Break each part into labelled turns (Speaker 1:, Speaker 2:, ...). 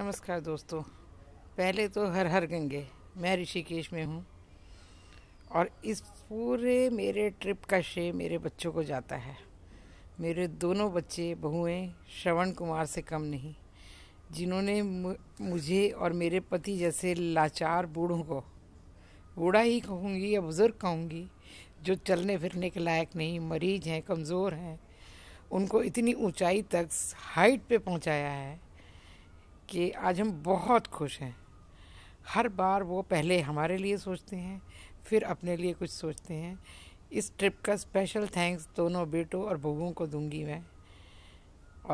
Speaker 1: नमस्कार दोस्तों पहले तो हर हर गंगे मैं ऋषिकेश में हूँ और इस पूरे मेरे ट्रिप का श्रेय मेरे बच्चों को जाता है मेरे दोनों बच्चे बहुएं श्रवण कुमार से कम नहीं जिन्होंने मुझे और मेरे पति जैसे लाचार बूढ़ों को बूढ़ा ही कहूँगी या बुज़ुर्ग कहूँगी जो चलने फिरने के लायक नहीं मरीज हैं कमज़ोर हैं उनको इतनी ऊंचाई तक हाइट पे पहुंचाया है कि आज हम बहुत खुश हैं हर बार वो पहले हमारे लिए सोचते हैं फिर अपने लिए कुछ सोचते हैं इस ट्रिप का स्पेशल थैंक्स दोनों बेटों और बहुओं को दूंगी मैं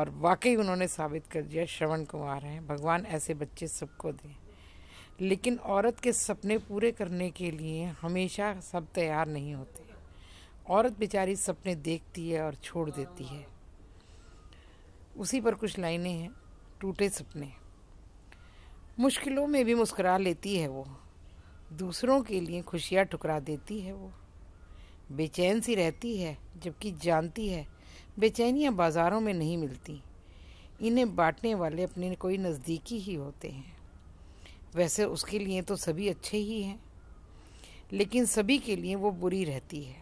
Speaker 1: और वाकई उन्होंने साबित कर दिया श्रवण कुमार हैं भगवान ऐसे बच्चे सबको दें लेकिन औरत के सपने पूरे करने के लिए हमेशा सब तैयार नहीं होते औरत बेचारी सपने देखती है और छोड़ देती है उसी पर कुछ लाइनें हैं टूटे सपने मुश्किलों में भी मुस्करा लेती है वो दूसरों के लिए खुशियाँ ठुकरा देती है वो बेचैन सी रहती है जबकि जानती है बेचैनियाँ बाज़ारों में नहीं मिलती इन्हें बांटने वाले अपने कोई नज़दीकी ही होते हैं वैसे उसके लिए तो सभी अच्छे ही हैं लेकिन सभी के लिए वो बुरी रहती है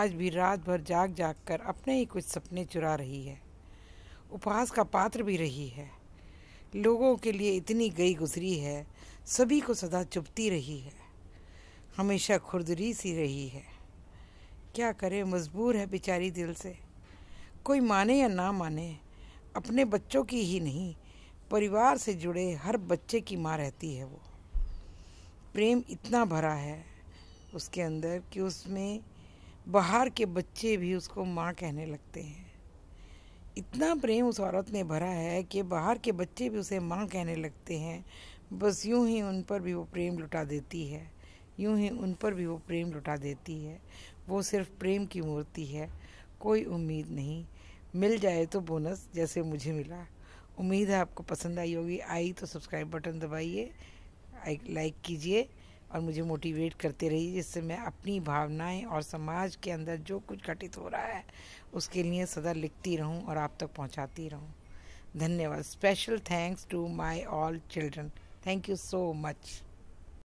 Speaker 1: आज भी रात भर जाग जाग कर अपने ही कुछ सपने चुरा रही है उपहास का पात्र भी रही है लोगों के लिए इतनी गई गुजरी है सभी को सदा चुपती रही है हमेशा खुरदरी सी रही है क्या करे मजबूर है बेचारी दिल से कोई माने या ना माने अपने बच्चों की ही नहीं परिवार से जुड़े हर बच्चे की माँ रहती है वो प्रेम इतना भरा है उसके अंदर कि उसमें बाहर के बच्चे भी उसको माँ कहने लगते हैं इतना प्रेम उस औरत ने भरा है कि बाहर के बच्चे भी उसे माँ कहने लगते हैं बस यूं ही उन पर भी वो प्रेम लुटा देती है यूं ही उन पर भी वो प्रेम लुटा देती है वो सिर्फ प्रेम की मूर्ति है कोई उम्मीद नहीं मिल जाए तो बोनस जैसे मुझे मिला उम्मीद है आपको पसंद आई होगी आई तो सब्सक्राइब बटन दबाइए लाइक कीजिए और मुझे मोटिवेट करते रहिए जिससे मैं अपनी भावनाएं और समाज के अंदर जो कुछ घटित हो रहा है उसके लिए सदा लिखती रहूं और आप तक पहुंचाती रहूं धन्यवाद special thanks to my all children thank you so much